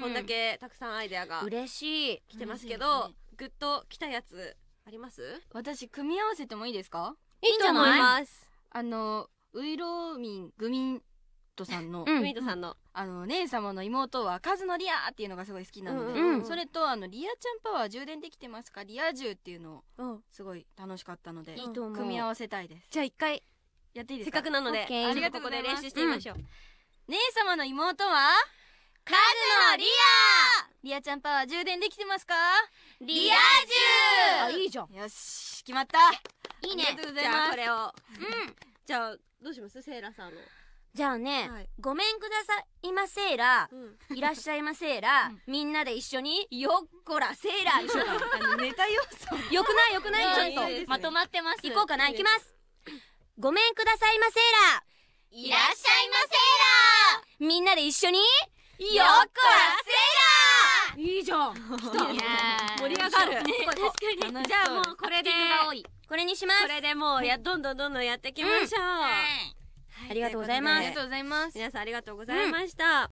こんだけたくさんアイデアが嬉しい来てますけど、グッと来たやつあります私組み合わせてもいいですかいいと思いますあのウイローミングミントさんの、グミントさんのあの姉様の妹はカズのリアっていうのがすごい好きなので、それとあのリアちゃんパワー充電できてますかリア充っていうのをすごい楽しかったので、組み合わせたいですじゃあ一回やっていいですかせっかくなのでありがとうここで練習してみましょう、姉様の妹はカズのリアちゃんパワー充電できてますかリア充あいいじゃんよし決まったいいねありがとうございますこれをうんじゃあどうしますセイラさんのじゃあね、ごめんくださいまセラ、いらっしゃいまセラ、みんなで一緒によっこらセーラにしよなネタ要素よくないよくないちょと、まとまってます行こうかなきますごめんくださいまセラいらっしゃいまセラみんなで一緒によっこらよ来た盛り上がる確かにじゃあもうこれでこれにしますこれでもうやどんどんどんどんやっていきましょう、ありがとうございます。皆さんありがとうございました。